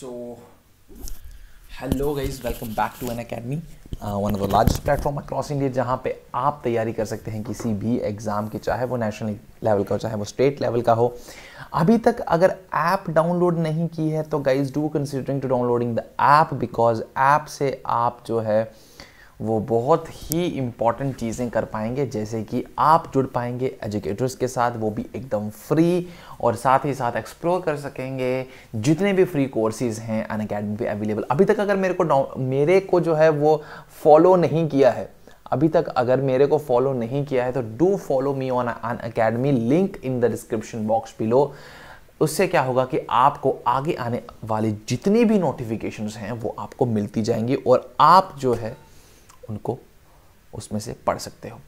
So hello guys welcome back to Unacademy one of the largest platform across India जहाँ पे आप तैयारी कर सकते हैं किसी भी एग्ज़ाम की चाहे वो नेशनल लेवल का हो चाहे वो स्टेट लेवल का हो अभी तक अगर ऐप डाउनलोड नहीं की है तो guys do considering to downloading the app because app से आप जो है वो बहुत ही इम्पॉर्टेंट चीज़ें कर पाएंगे जैसे कि आप जुड़ पाएंगे एजुकेटर्स के साथ वो भी एकदम फ्री और साथ ही साथ एक्सप्लोर कर सकेंगे जितने भी फ्री कोर्सेज हैं अन अकेडमी पर अवेलेबल अभी तक अगर मेरे को मेरे को जो है वो फॉलो नहीं किया है अभी तक अगर मेरे को फॉलो नहीं किया है तो do follow me on Unacademy link in the description box below उससे क्या होगा कि आपको आगे आने वाली जितनी भी नोटिफिकेशंस हैं वो आपको मिलती जाएंगी और आप जो है उनको उसमें से पढ़ सकते हो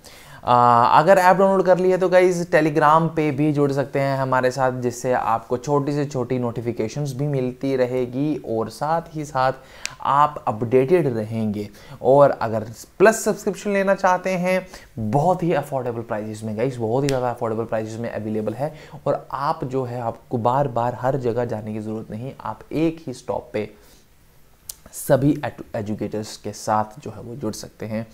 आ, अगर ऐप डाउनलोड कर लिया तो गाइज टेलीग्राम पे भी जुड़ सकते हैं हमारे साथ जिससे आपको छोटी से छोटी नोटिफिकेशंस भी मिलती रहेगी और साथ ही साथ आप अपडेटेड रहेंगे और अगर प्लस सब्सक्रिप्शन लेना चाहते हैं बहुत ही अफोर्डेबल प्राइजेस में गाइज बहुत ही ज़्यादा अफोर्डेबल प्राइजेस में अवेलेबल है और आप जो है आपको बार बार हर जगह जाने की ज़रूरत नहीं आप एक ही स्टॉप पर सभी एजुकेटर्स के साथ जो है वो जुड़ सकते हैं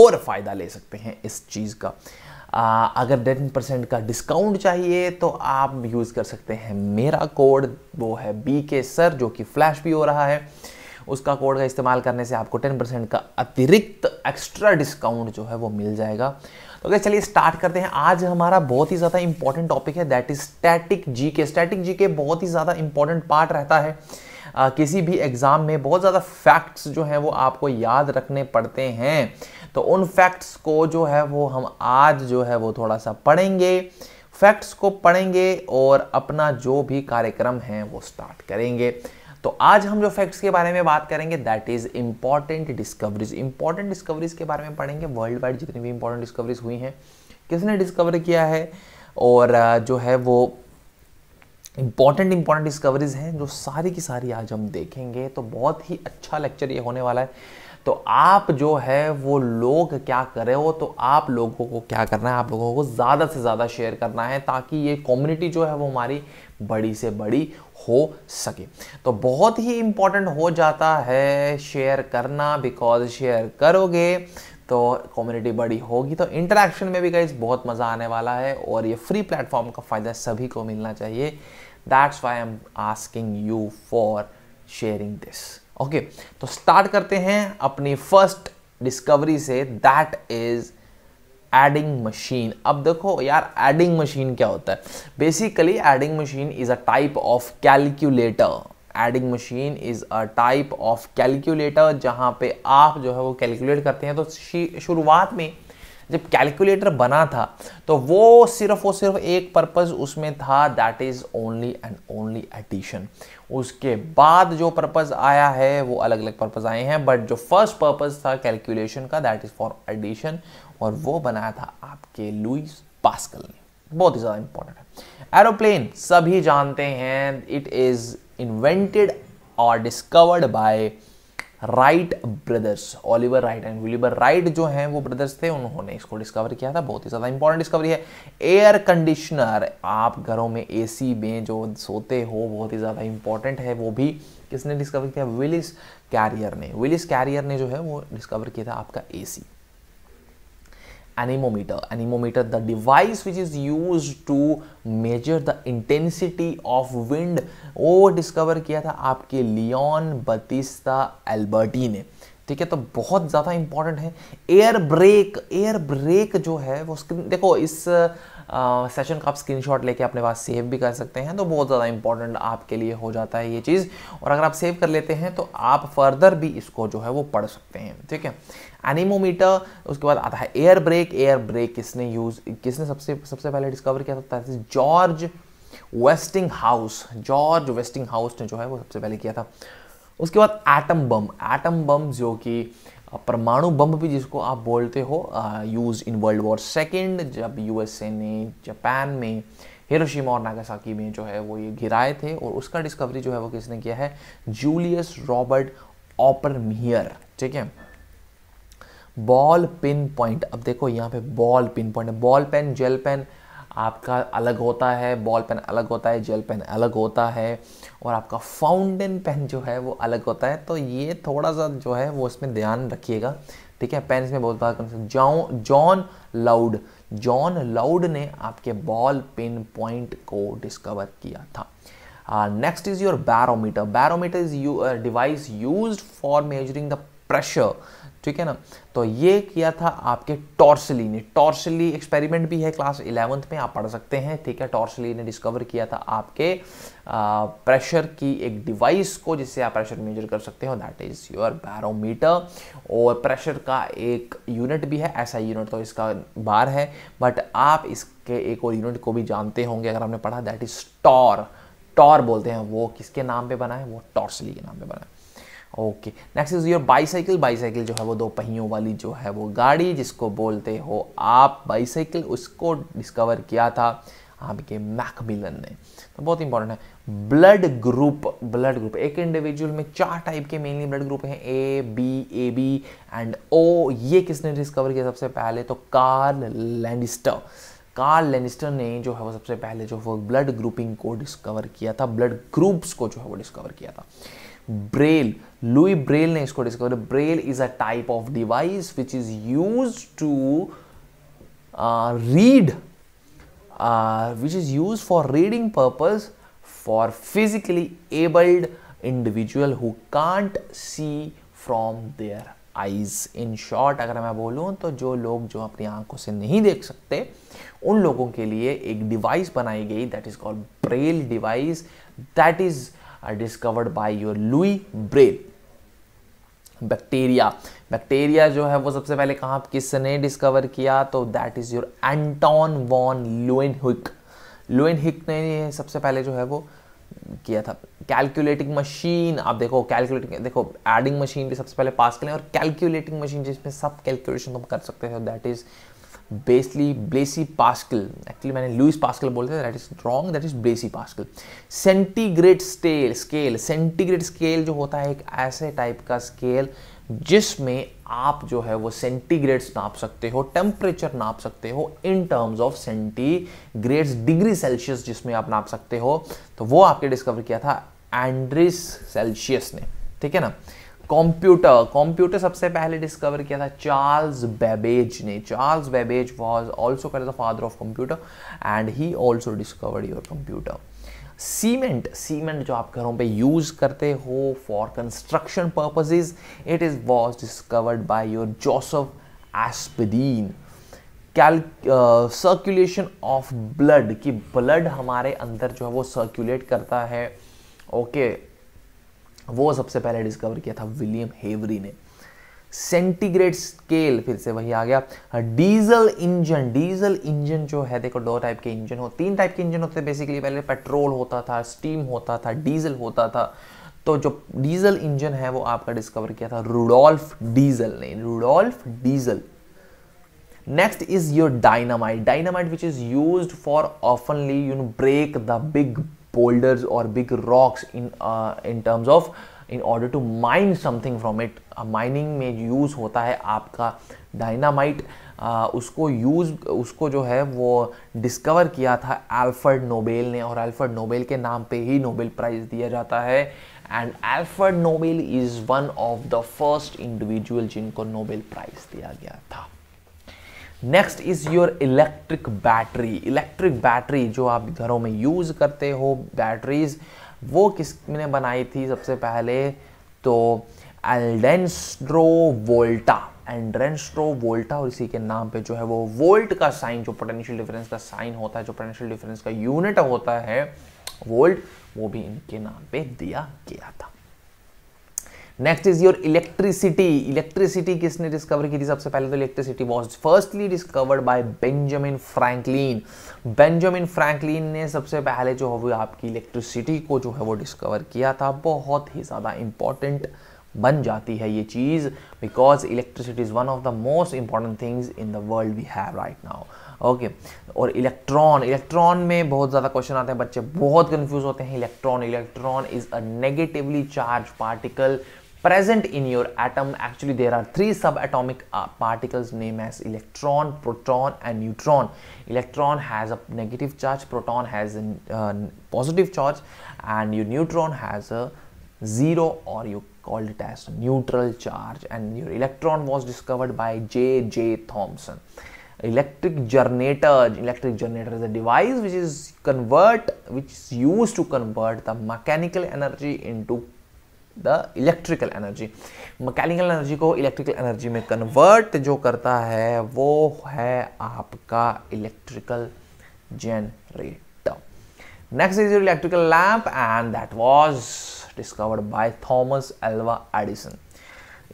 और फ़ायदा ले सकते हैं इस चीज़ का आ, अगर टेन परसेंट का डिस्काउंट चाहिए तो आप यूज़ कर सकते हैं मेरा कोड वो है बी के सर जो कि फ्लैश भी हो रहा है उसका कोड का इस्तेमाल करने से आपको टेन परसेंट का अतिरिक्त एक्स्ट्रा डिस्काउंट जो है वो मिल जाएगा तो अगर चलिए स्टार्ट करते हैं आज हमारा बहुत ही ज़्यादा इंपॉर्टेंट टॉपिक है that is static G K static G के बहुत ही ज़्यादा इंपॉर्टेंट पार्ट रहता है आ, किसी भी एग्ज़ाम में बहुत ज़्यादा फैक्ट्स जो हैं वो आपको याद रखने पड़ते हैं तो उन फैक्ट्स को जो है वो हम आज जो है वो थोड़ा सा पढ़ेंगे फैक्ट्स को पढ़ेंगे और अपना जो भी कार्यक्रम है वो स्टार्ट करेंगे तो आज हम जो फैक्ट्स के बारे में बात करेंगे that is important discoveries important discoveries के बारे में पढ़ेंगे वर्ल्ड वाइड जितनी भी इंपॉर्टेंट डिस्कवरीज हुई हैं किसने डिस्कवर किया है और जो है वो इम्पॉर्टेंट इम्पॉर्टेंट डिस्कवरीज हैं जो सारी की सारी आज हम देखेंगे तो बहुत ही अच्छा लेक्चर ये होने वाला है तो आप जो है वो लोग क्या रहे हो तो आप लोगों को क्या करना है आप लोगों को ज़्यादा से ज़्यादा शेयर करना है ताकि ये कम्युनिटी जो है वो हमारी बड़ी से बड़ी हो सके तो बहुत ही इम्पॉर्टेंट हो जाता है शेयर करना बिकॉज शेयर करोगे तो कम्युनिटी बड़ी होगी तो इंटरेक्शन में भी गई बहुत मज़ा आने वाला है और ये फ्री प्लेटफॉर्म का फ़ायदा सभी को मिलना चाहिए that's why am asking you for sharing this okay तो स्टार्ट करते हैं अपनी फर्स्ट डिस्कवरी से दैट इज एडिंग मशीन अब देखो यार एडिंग मशीन क्या होता है basically adding machine is a type of calculator adding machine is a type of calculator जहाँ पे आप जो है वो कैलकुलेट करते हैं तो शुरुआत में जब कैलकुलेटर बना था तो वो सिर्फ और सिर्फ एक पर्पज़ उसमें था that is only and only addition उसके बाद जो पर्पज़ आया है वो अलग अलग पर्पज़ आए हैं बट जो फर्स्ट पर्पज़ था कैलकुलेशन का दैट इज़ फॉर एडिशन और वो बनाया था आपके लुइस पास्कल ने बहुत ही ज़्यादा इंपॉर्टेंट है एरोप्लेन सभी जानते हैं इट इज़ इन्वेंटेड और discovered by Wright brothers Oliver Wright and Wilbur Wright जो हैं वो ब्रदर्स थे उन्होंने इसको डिस्कवर किया था बहुत ही ज़्यादा इंपॉर्टेंट डिस्कवरी है एयर कंडीशनर आप घरों में एसी में जो सोते हो बहुत ही ज़्यादा इंपॉर्टेंट है वो भी किसने डिस्कवर किया विलिस कैरियर ने विलिस कैरियर ने जो है वो डिस्कवर किया था आपका AC anemometer anemometer the device which is used to measure the intensity of wind वो discover किया था आपके लियोन बतिस्ता एल्बर्टी ने ठीक है तो बहुत ज़्यादा इंपॉर्टेंट है एयर ब्रेक एयर ब्रेक जो है वो स्क्रीन देखो इस सेशन का आप स्क्रीनशॉट लेके अपने पास सेव भी कर सकते हैं तो बहुत ज़्यादा इंपॉर्टेंट आपके लिए हो जाता है ये चीज़ और अगर आप सेव कर लेते हैं तो आप फर्दर भी इसको जो है वो पढ़ सकते हैं ठीक है एनिमोमीटर उसके बाद आता है एयर ब्रेक एयर ब्रेक किसने यूज़ किसने सबसे सबसे पहले डिस्कवर किया था George Westinghouse George Westinghouse ने जो है वो सबसे पहले किया था उसके बाद एटम बम एटम बम जो कि परमाणु बम भी जिसको आप बोलते हो use in world war second जब यूएसए ने जापान में हिरोशिमा और नागासाकी में जो है वो ये गिराए थे और उसका डिस्कवरी जो है वो किसने किया है जूलियस रॉबर्ट ऑपरमियर ठीक है बॉल पिन पॉइंट अब देखो यहाँ पे ball pin point ball pen gel pen आपका अलग होता है बॉल पेन अलग होता है जेल पेन अलग होता है और आपका फाउंटेन पेन जो है वो अलग होता है तो ये थोड़ा सा जो है वो इसमें ध्यान रखिएगा ठीक है पेन में बहुत बार confusion John Loud John Loud ने आपके बॉल पेन पॉइंट को डिस्कवर किया था next is your barometer barometer is you device use for measuring the pressure ठीक है ना तो ये किया था आपके टॉर्सली ने टॉर्सली एक्सपेरिमेंट भी है क्लास इलेवंथ में आप पढ़ सकते हैं ठीक है टॉर्सली ने डिस्कवर किया था आपके आ, प्रेशर की एक डिवाइस को जिससे आप प्रेशर मेजर कर सकते हो दैट इज योर बैरोमीटर और प्रेशर का एक यूनिट भी है ऐसा यूनिट तो इसका बार है बट आप इसके एक और यूनिट को भी जानते होंगे अगर हमने पढ़ा दैट इज टॉर टॉर बोलते हैं वो किसके नाम पे बना है वो टॉर्सली के नाम पे बना है okay next is your bicycle bicycle जो है वो दो पहियों वाली जो है वो गाड़ी जिसको बोलते हो आप बाईसाइकिल उसको डिस्कवर किया था आपके मैकमिलन ने तो बहुत इंपॉर्टेंट है ब्लड ग्रुप ब्लड ग्रुप एक इंडिविजुअल में चार टाइप के मेनली ब्लड ग्रुप हैं A B A B and O ये किसने डिस्कवर किया सबसे पहले तो कार्ल लैंडिस्टर कार्ल लेनिस्टर ने जो है वो सबसे पहले जो वो ब्लड ग्रुपिंग को डिस्कवर किया था ब्लड ग्रुप्स को जो है वो डिस्कवर किया था ब्रेल लुई ब्रेल ने इसको discover Braille is a type of device which is use to read which is use for reading purpose for physically abled individual who can't see from their eyes in short अगर मैं बोलूँ तो जो लोग जो अपनी आंखों से नहीं देख सकते उन लोगों के लिए एक डिवाइस बनाई गई that is called Braille device that is are discovered by your Louis Braille. Bacteria bacteria जो है वो सबसे पहले कहाँ किसने डिस्कवर किया तो that is your Anton van Leeuwenhoek Leeuwenhoek ने सबसे पहले जो है वो किया था कैलकुलेटिंग मशीन आप देखो कैलकुलेटिंग देखो एडिंग मशीन भी सबसे पहले पास करें और कैलकुलेटिंग मशीन जिसमें सब कैलकुलेशन तुम कर सकते हो that is basically Blaise Pascal actually मैंने लुइस पास्कल बोलते थे that is wrong that is Blaise Pascal centigrade scale scale centigrade scale जो होता है एक ऐसे टाइप का स्केल जिसमें आप जो है वो सेंटीग्रेड्स नाप सकते हो टेम्परेचर नाप सकते हो in terms of centigrades degree Celsius जिसमें आप नाप सकते हो तो वो आपके डिस्कवर किया था एंड्रिस सेल्सियस ने ठीक है ना कंप्यूटर कंप्यूटर सबसे पहले डिस्कवर किया था चार्ल्स बेबेज ने चार्ल्स बेबेज वाज आल्सो कर the father of computer and he also discovered your computer cement cement जो आप घरों पे यूज करते हो for construction purposes it is was discovered by your Joseph Aspdin कैल सर्कुलेशन ऑफ ब्लड कि blood हमारे अंदर जो है वो सर्कुलेट करता है ओके okay, वो सबसे पहले डिस्कवर किया था विलियम हेवरी ने सेंटीग्रेड स्केल फिर से वही आ गया डीजल इंजन डीजल इंजन जो है देखो दो टाइप के इंजन हो तीन टाइप के इंजन होते हैं बेसिकली पहले पेट्रोल होता था स्टीम होता था डीजल होता था तो जो डीजल इंजन है वो आपका डिस्कवर किया था रूडोल्फ डीजल ने Rudolf Diesel next is your dynamite dynamite which is use for oftenly you know break the big boulders और big rocks in in terms of in order to mine something from it mining में use होता है आपका dynamite uh, उसको use उसको जो है वो डिस्कवर किया था एल्फर्ड नोबेल ने और एल्फर्ड नोबेल के नाम पे ही नोबेल प्राइज़ दिया जाता है and Alfred Nobel is one of the first individual जिनको नोबेल प्राइज़ दिया गया था next is your electric battery electric battery जो आप घरों में यूज़ करते हो बैटरीज वो किसने बनाई थी सबसे पहले तो एल्डेंस्ट्रो वोल्टा एंड्रेंस्ट्रो वोल्टा और इसी के नाम पे जो है वो वोल्ट का साइन जो पोटेंशियल डिफरेंस का साइन होता है जो पोटेंशियल डिफरेंस का यूनिट होता है वोल्ट वो भी इनके नाम पे दिया गया था next is your electricity electricity किसने डिस्कवर की थी सबसे पहले तो electricity was firstly discovered by Benjamin Franklin Benjamin Franklin ने सबसे पहले जो है वो आपकी इलेक्ट्रिसिटी को जो है वो डिस्कवर किया था बहुत ही ज़्यादा इंपॉर्टेंट बन जाती है ये चीज़ because electricity is one of the most important things in the world we have right now okay और इलेक्ट्रॉन इलेक्ट्रॉन में बहुत ज़्यादा क्वेश्चन आते हैं बच्चे बहुत कंफ्यूज होते हैं electron electron is a negatively charge particle present in your atom actually there are three subatomic uh, particles named as electron proton and neutron electron has a negative charge proton has a uh, positive charge and your neutron has a zero or you called it as neutral charge and your electron was discovered by J.J. Thomson. thompson electric generator electric generator is a device which is convert which is used to convert the mechanical energy into the electrical energy mechanical energy को electrical energy में convert जो करता है वो है आपका electrical generator. Next is electrical lamp and that was discovered by Thomas Alva Edison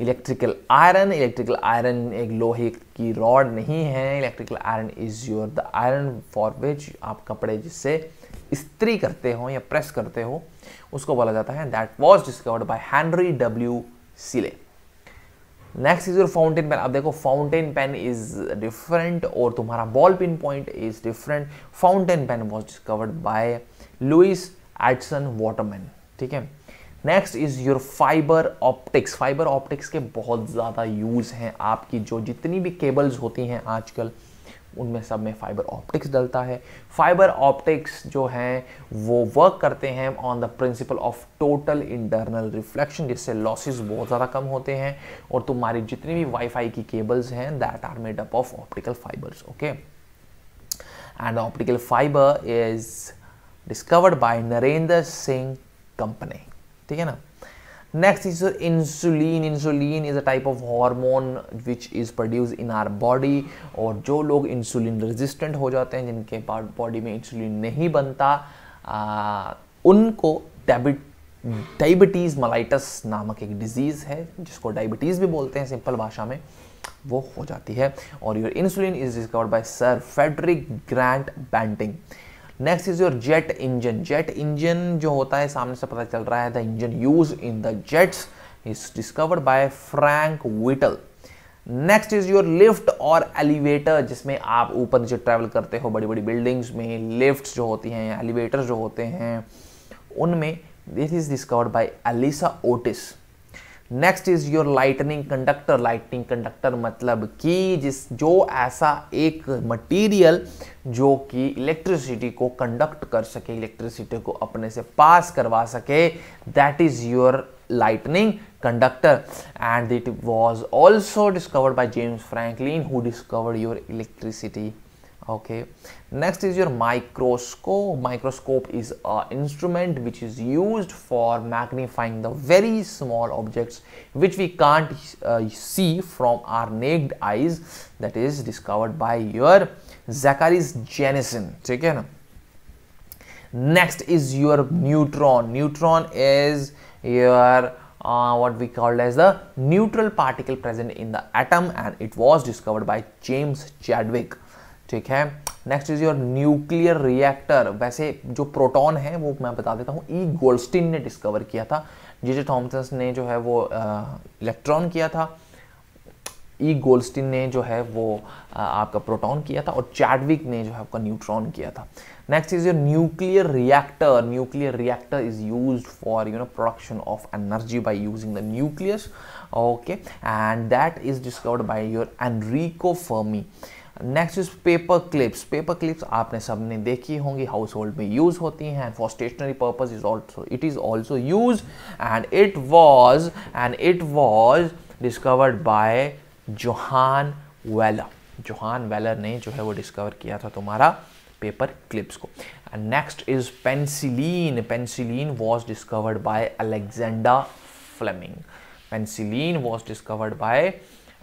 electrical iron electrical iron एक लोहे की रॉड नहीं है electrical iron is your the iron for which आप कपड़े जिससे इस्त्री करते हो या प्रेस करते हो उसको बोला जाता है that was discovered by Henry W Seely next is your fountain pen अब देखो फाउंटेन पेन इज डिफरेंट और तुम्हारा ball pin point is different fountain pen was discovered by Lewis Edson Waterman ठीक है next is your fibre optics fibre optics के बहुत ज़्यादा use हैं आपकी जो जितनी भी केबल्स होती हैं आजकल उनमें सब में फाइबर ऑप्टिक्स डलता है फाइबर ऑप्टिक्स जो हैं वो वर्क करते हैं on the principle of total internal reflection जिससे लॉसेस बहुत ज़्यादा कम होते हैं और तुम्हारी जितनी भी वाईफाई की केबल्स हैं that are made up of optical fibres okay and optical fibre is discovered by Narendra Singh Kapany ठीक है ना next is insulin insulin is a type of hormone which is produced in our body और जो लोग insulin resistant हो जाते हैं जिनके body में insulin नहीं बनता उनको डायबिटीज़ मलाइटस नामक एक डिज़ीज़ है जिसको डायबिटीज़ भी बोलते हैं सिंपल भाषा में वो हो जाती है और your insulin is discovered by sir Frederick Grant Banting next is your jet engine jet engine जो होता है सामने से पता चल रहा है the engine use in the jets is discovered by Frank Whittle next is your lift और एलिवेटर जिसमें आप ऊपर नीचे ट्रैवल करते हो बड़ी बड़ी बिल्डिंग्स में लिफ्ट जो होती हैं एलिवेटर जो होते हैं उनमें this is discovered by Elisha Otis next is your lightning conductor lightning conductor मतलब कि जिस जो ऐसा एक मटेरियल जो कि इलेक्ट्रिसिटी को कंडक्ट कर सके इलेक्ट्रिसिटी को अपने से पास करवा सके that is your lightning conductor and it was also discovered by James franklin who discovered your electricity okay next is your microscope microscope is an instrument which is used for magnifying the very small objects which we can't uh, see from our naked eyes that is discovered by your zachary's janison okay next is your neutron neutron is your uh, what we called as the neutral particle present in the atom and it was discovered by james chadwick ठीक है next is your nuclear reactor वैसे जो proton है वो मैं बता देता हूँ ई e. गोल्डस्टीन ने डिस्कवर किया था जे जे थॉम्सन ने जो है वो इलेक्ट्रॉन किया था ई e. गोल्डस्टीन ने जो है वो आ, आपका प्रोटॉन किया था और चैडविक ने जो है आपका न्यूट्रॉन किया था next is your nuclear reactor nuclear reactor is use for you know production of energy by using the nucleus okay and that is discovered by your Enrico Fermi next is paper clips paper clips आपने सबने देखी होंगी house hold में use होती हैं for stationery purpose is also it is also use and it was and it was discovered by Johan Vaaler Johan Vaaler ने जो है वो डिस्कवर किया था तुम्हारा पेपर क्लिप्स को and next is penicillin penicillin was discovered by Alexander Fleming penicillin was discovered by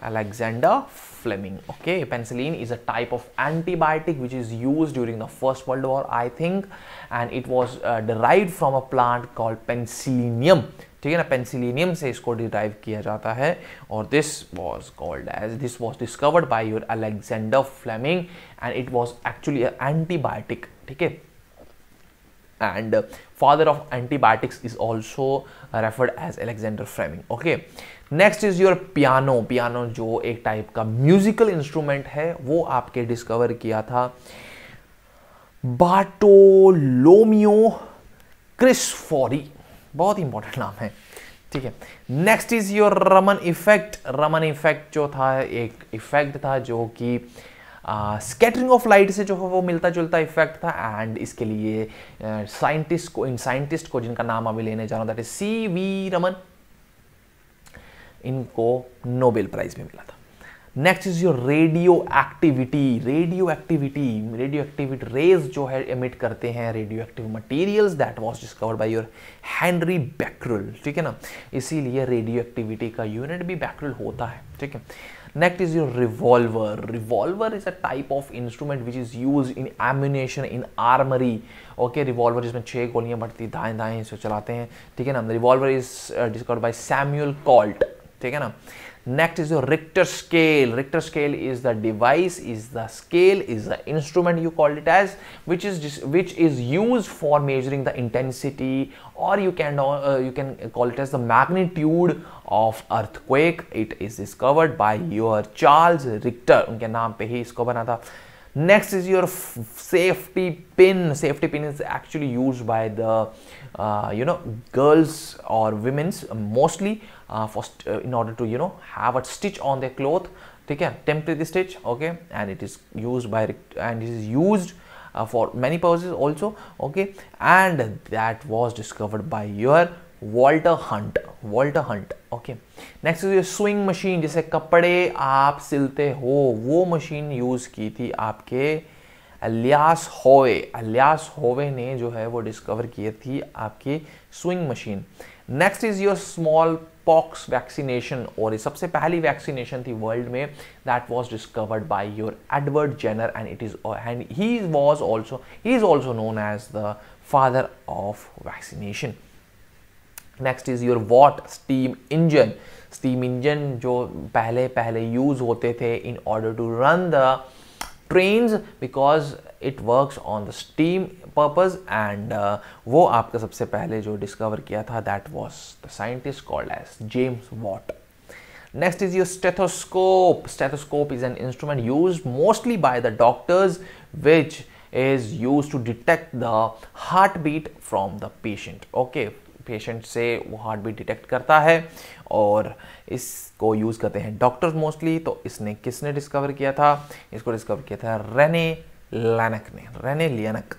Alexander Fleming. Okay, penicillin is a type of antibiotic which is used during the First World War, I think, and it was uh, derived from a plant called penicillium. ठीक है ना पेंसिलिनियम से इसको derive किया जाता है और this was called as this was discovered by your Alexander Fleming and it was actually antibiotic ठीक है and uh, father of antibiotics is also referred as Alexander Fleming okay next is your piano piano जो एक type का musical instrument है वो आपके discover किया था बाटोलोमियो क्रिस्फोरी बहुत इंपॉर्टेंट नाम है ठीक है next is your Raman effect Raman effect जो था एक इफेक्ट था जो कि स्केटरिंग ऑफ लाइट से जो है वो मिलता जुलता इफेक्ट था एंड इसके लिए साइंटिस्ट uh, को इन साइंटिस्ट को जिनका नाम अभी लेने जा रहा हूँ that is C V Raman इनको नोबेल प्राइज भी मिला था next is your radioactivity radioactivity radioactivity rays जो है एमिट करते हैं radioactive material that was discovered by your Henri Becquerel ठीक है ना इसीलिए रेडियो एक्टिविटी का यूनिट भी बैक्रुल होता है ठीक है next is your revolver revolver is a type of instrument which is use in ammunition in armoury okay revolver जिसमें छः गोलियां बढ़ती दाएं दाएं इसे चलाते हैं ठीक है ना revolver is discovered by Samuel Colt ठीक है ना next is your Richter scale Richter scale is the device is the scale is the instrument you call it as which is which is use for measuring the intensity और you can you can call it as the magnitude of earthquake it is discovered by your Charles Richter उनके नाम पे ही इसको बना था next is your safety pin safety pin is actually used by the uh, you know girls or women's mostly uh, for uh, in order to you know have a stitch on their cloth take care temporary stitch okay and it is used by and it is used for many purposes also okay and that was discovered by your Walter Hunt Walter Hunt okay next is sewing machine जिसे कपड़े आप सिलते हो वो machine use की थी आपके alias होवे अलियास होवे ने जो है वो डिस्कवर की थी आपकी sewing machine next is your smallpox vaccination और ये सबसे पहली वैक्सीनेशन थी वर्ल्ड में that was discovered by your Edward Jenner and it is and he was also he is also known as the father of vaccination next is your Watt steam engine steam engine जो पहले पहले use होते थे in order to run the train because it work on the steam purpose and वो आपका सबसे पहले जो डिस्कवर किया था that was the scientist called as James Watt next is your stethoscope stethoscope is an instrument use mostly by the doctors which is use to detect the heart beat from the patient okay patient से वो heart beat detect करता है और इसको use करते हैं doctors mostly तो इसने किसने डिस्कवर किया था इसको डिस्कवर किया था रेने लैनक ने René Laennec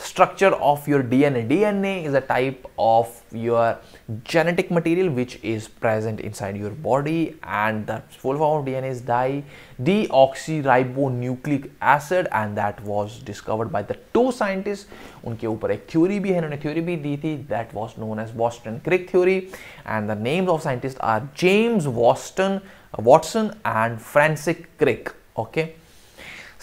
structure of your DNA. DNA is a type of your genetic material which is present inside your body and the full form of DNA is di deoxyribonucleic acid and that was discovered by the two scientists. उनके ऊपर एक theory भी है theory theory भी दी थी that was known as Watson Crick theory and the names of scientist are James Watson, Watson and Francis okay?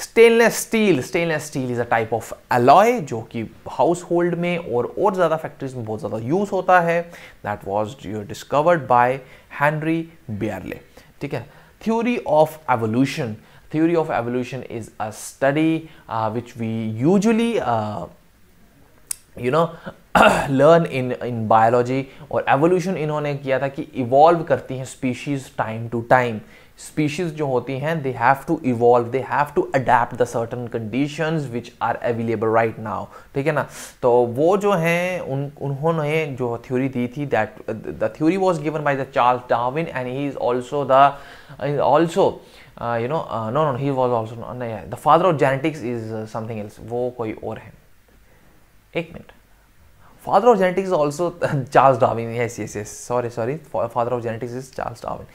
Stainless steel stainless steel is a type of alloy जो कि house hold में और और ज़्यादा factories में बहुत ज़्यादा use होता है that was discovered by Henry Bierley ठीक है theory of evolution theory of evolution is a study which we usually you know learn in in biology और एवोल्यूशन इन्होंने किया था कि इवॉल्व करती हैं species time to time species जो होती हैं they have to evolve they have to adapt the certain condition which are available right now ठीक है ना तो वो जो हैं उन उन्होंने जो थ्योरी दी थी that the theory was given by the Charles Darwin and he is also the also you know no no he was also the father of genetics is something else वो कोई और है एक minute father of genetics also Charles Darwin yes yes yes sorry sorry father of genetics is Charles Darwin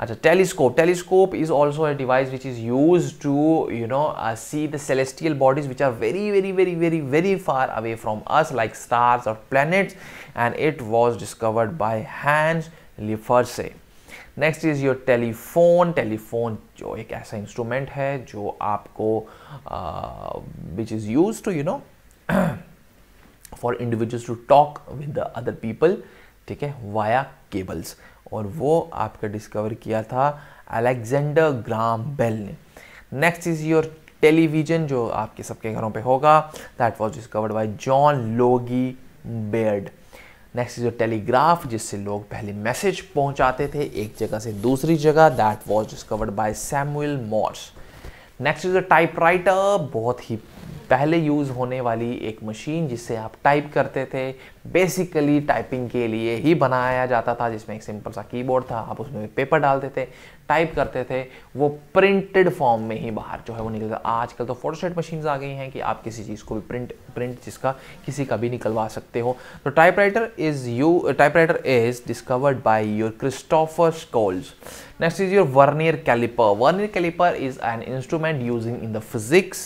अच्छा telescope telescope is also a device which is use to you know see the celestial bodies which are very very very very very far away from us like stars or planets and it was discovered by Hans Lipper से next is your telephone telephone जो एक ऐसा instrument है जो आपको which is use to you know for individuals to talk with the other people ठीक है via cables और वो आपका डिस्कवर किया था अलेक्जेंडर ग्राम बेल ने नेक्स्ट इज योर टेलीविजन जो आपके सबके घरों पे होगा that was discovered by John Logie Baird next is your telegraph जिससे लोग पहले मैसेज पहुंचाते थे एक जगह से दूसरी जगह that was discovered by Samuel Morse next is a writer बहुत ही पहले यूज़ होने वाली एक मशीन जिससे आप टाइप करते थे बेसिकली टाइपिंग के लिए ही बनाया जाता था जिसमें एक सिंपल सा कीबोर्ड था आप उसमें पेपर डालते थे टाइप करते थे वो प्रिंटेड फॉर्म में ही बाहर जो है वो निकलता आजकल तो फोटोशेट मशीन आ गई हैं कि आप किसी चीज़ को भी प्रिंट प्रिंट जिसका किसी का भी निकलवा सकते हो तो typewriter is you typewriter is discovered by your Christopher Sholes next is your vernier caliper vernier caliper is an instrument using in the physics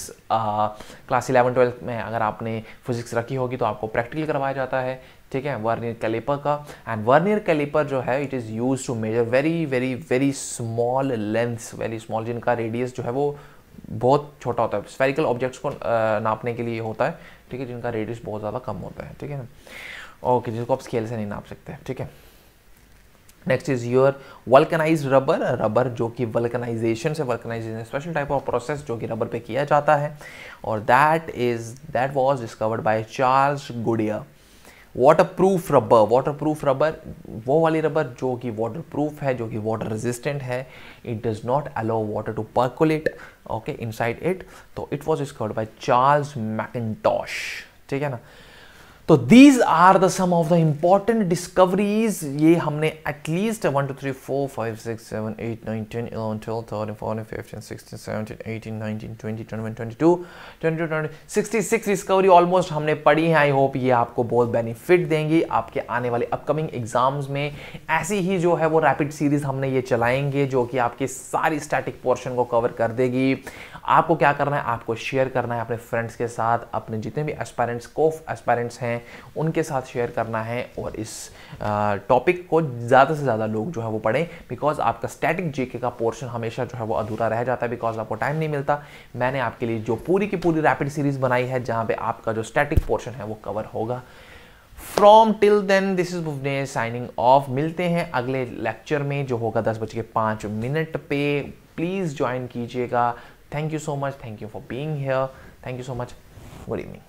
class eleven twelfth में अगर आपने फिजिक्स रखी होगी तो आपको प्रैक्टिकल करवाया जाता है ठीक है वर्नियर कैलिपर का एंड वर्नियर कैलिपर जो है it is use to measure very very very small length very small जिनका रेडियस जो है वो बहुत छोटा होता है स्फेरिकल ऑब्जेक्ट्स को नापने के लिए होता है ठीक है जिनका रेडियस बहुत ज़्यादा कम होता है ठीक है ना ओके जिसको आप स्केल से नहीं नाप सकते ठीक है next is your vulcanize rubber rubber जो कि वल्कनाइजेशन से vulcanization special type of process जो कि रबर पे किया जाता है और that is that was discovered by Charles Goodyear waterproof rubber waterproof rubber वो वाली रबर जो कि वाटर प्रूफ है जो कि वाटर रेजिस्टेंट है it does not allow water to percolate okay inside it तो it was discovered by Charles Macintosh ठीक है ना तो these are the some of the important discoveries ये हमने at least one two three four five six seven eight nine ten eleven twelve thirteen fourteen fifteen sixteen seventeen eighteen nineteen twenty twenty twenty two twenty twenty sixty six discovery almost हमने पढ़ी है I hope ये आपको बहुत benefit देंगी आपके आने वाले अपकमिंग एग्जाम्स में ऐसी ही जो है वो रैपिड सीरीज हमने ये चलाएंगे जो कि आपके सारी स्टैटिक पोर्शन को कवर कर देगी आपको क्या करना है आपको शेयर करना है अपने फ्रेंड्स के साथ अपने जितने भी एस्पायरेंट्स को एस्पायरेंट्स हैं उनके साथ शेयर करना है और इस टॉपिक को ज़्यादा से ज़्यादा लोग जो है वो पढ़ें बिकॉज आपका स्टैटिक जीके का पोर्शन हमेशा जो है वो अधूरा रह जाता है बिकॉज आपको टाइम नहीं मिलता मैंने आपके लिए जो पूरी की पूरी रैपिड सीरीज़ बनाई है जहाँ पर आपका जो स्टैटिक पोर्शन है वो कवर होगा from till then this is Bhuvane signing off मिलते हैं अगले लेक्चर में जो होगा दस बज के पाँच मिनट पे प्लीज़ ज्वाइन कीजिएगा Thank you so much. Thank you for being here. Thank you so much. Good evening.